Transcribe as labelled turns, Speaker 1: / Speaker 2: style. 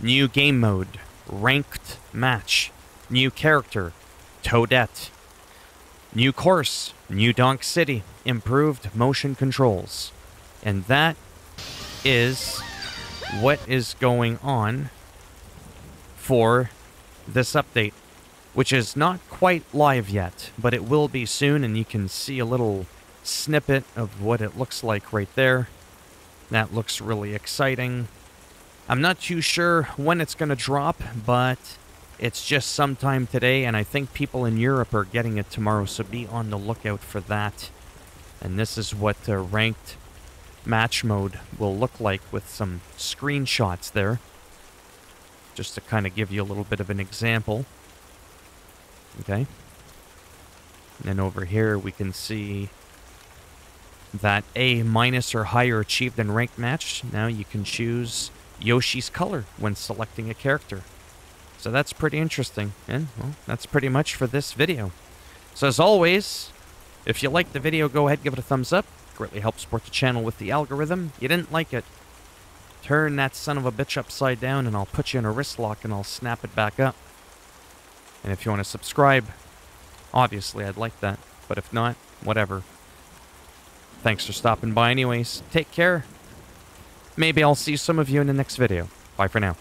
Speaker 1: New game mode, ranked match, new character, Toadette. New course, new Donk City, improved motion controls. And that is what is going on for this update, which is not quite live yet, but it will be soon, and you can see a little snippet of what it looks like right there. That looks really exciting. I'm not too sure when it's going to drop, but it's just sometime today, and I think people in Europe are getting it tomorrow, so be on the lookout for that. And this is what uh, ranked match mode will look like with some screenshots there. Just to kind of give you a little bit of an example. Okay. And over here we can see that A minus or higher achieved in ranked match. Now you can choose Yoshi's color when selecting a character. So that's pretty interesting. And well, that's pretty much for this video. So as always, if you liked the video, go ahead give it a thumbs up. greatly helps support the channel with the algorithm. You didn't like it, turn that son of a bitch upside down and I'll put you in a wrist lock and I'll snap it back up. And if you want to subscribe, obviously I'd like that. But if not, whatever. Thanks for stopping by anyways. Take care. Maybe I'll see some of you in the next video. Bye for now.